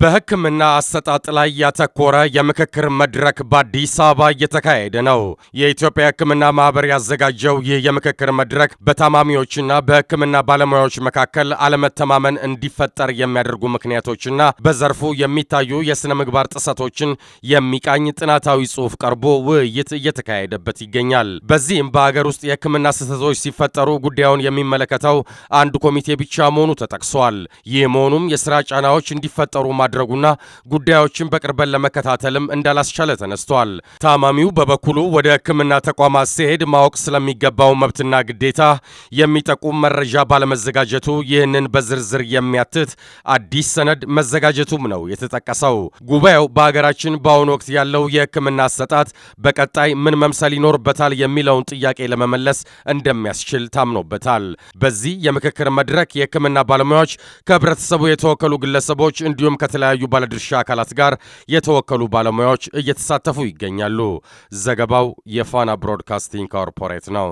በሕክምና አሰጣጥ ላይ ያተኮረ የምክክር መድረክ በአዲስ አበባ እየተካሄደ ነው። የኢትዮጵያ ሕክምና ማህበር ያዘጋጀው ይህ የምክክር መድረክ በታማሚዎችና በሕክምና ባለሙያዎች መካከል አለመተማመን እንዲፈጠር የሚያደርጉ ምክንያቶችና በዘርፉ የሚታዩ የሥነ ምግባር ጥሰቶችን የሚቃኝ ጥናታዊ ጽሑፍ ቀርቦ ውይይት እየተካሄደበት ይገኛል። በዚህም በአገር ውስጥ የሕክምና ስህተቶች ሲፈጠሩ ጉዳዩን የሚመለከተው አንድ ኮሚቴ ብቻ መሆኑ ተጠቅሷል። ይህ መሆኑም የሥራ ጫናዎች እንዲፈጠሩ ማድረጉና ጉዳዮችን በቅርበት ለመከታተልም እንዳላስቻለ ተነስቷል። ታማሚው በበኩሉ ወደ ሕክምና ተቋማት ሲሄድ ማወቅ ስለሚገባው መብትና ግዴታ የሚጠቁም መረጃ ባለመዘጋጀቱ ይህንን በዝርዝር የሚያትት አዲስ ሰነድ መዘጋጀቱም ነው የተጠቀሰው። ጉባኤው በሀገራችን በአሁኑ ወቅት ያለው የሕክምና አሰጣት በቀጣይ ምን መምሰል ይኖርበታል የሚለውን ጥያቄ ለመመለስ እንደሚያስችል ታምኖበታል። በዚህ የምክክር መድረክ የሕክምና ባለሙያዎች ከህብረተሰቡ የተወከሉ ግለሰቦች እንዲሁም ከተለያዩ ባለድርሻ አካላት ጋር የተወከሉ ባለሙያዎች እየተሳተፉ ይገኛሉ። ዘገባው የፋና ብሮድካስቲንግ ኮርፖሬት ነው።